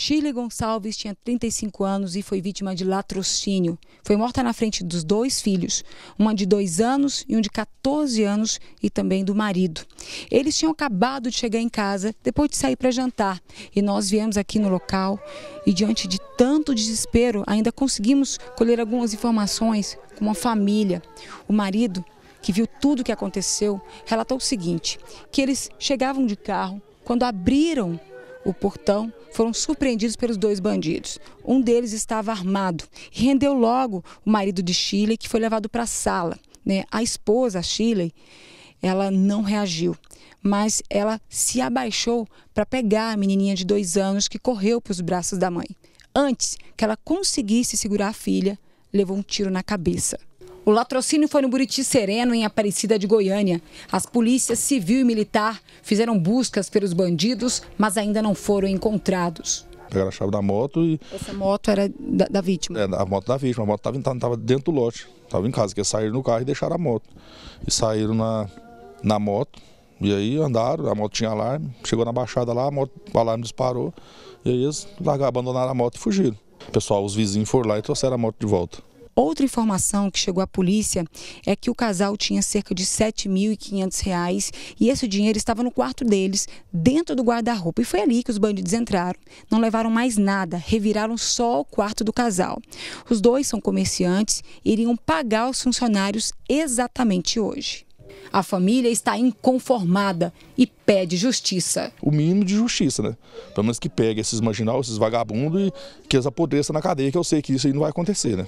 Shirley Gonçalves tinha 35 anos e foi vítima de latrocínio. Foi morta na frente dos dois filhos, uma de dois anos e um de 14 anos, e também do marido. Eles tinham acabado de chegar em casa depois de sair para jantar e nós viemos aqui no local e, diante de tanto desespero, ainda conseguimos colher algumas informações com uma família. O marido que viu tudo o que aconteceu, relatou o seguinte: que eles chegavam de carro, quando abriram o portão, foram surpreendidos pelos dois bandidos. Um deles estava armado e rendeu logo o marido de Chile, que foi levado para a sala. Né? A esposa, Chile, ela não reagiu, mas ela se abaixou para pegar a menininha de dois anos que correu para os braços da mãe. Antes que ela conseguisse segurar a filha, levou um tiro na cabeça. O latrocínio foi no Buriti Sereno, em Aparecida de Goiânia. As polícias civil e militar fizeram buscas pelos bandidos, mas ainda não foram encontrados. Pegaram a chave da moto e... Essa moto era da, da vítima? É, a moto da vítima. A moto estava dentro do lote, estava em casa, que saíram no carro e deixaram a moto. E saíram na, na moto, e aí andaram, a moto tinha alarme, chegou na baixada lá, a moto, o alarme disparou, e aí eles largaram, abandonaram a moto e fugiram. O pessoal, os vizinhos foram lá e trouxeram a moto de volta. Outra informação que chegou à polícia é que o casal tinha cerca de R$ 7.500 e esse dinheiro estava no quarto deles, dentro do guarda-roupa. E foi ali que os bandidos entraram, não levaram mais nada, reviraram só o quarto do casal. Os dois são comerciantes e iriam pagar os funcionários exatamente hoje. A família está inconformada e pede justiça. O mínimo de justiça, né? Pelo menos que pegue esses marginal, esses vagabundos e que eles apodreçam na cadeia, que eu sei que isso aí não vai acontecer, né?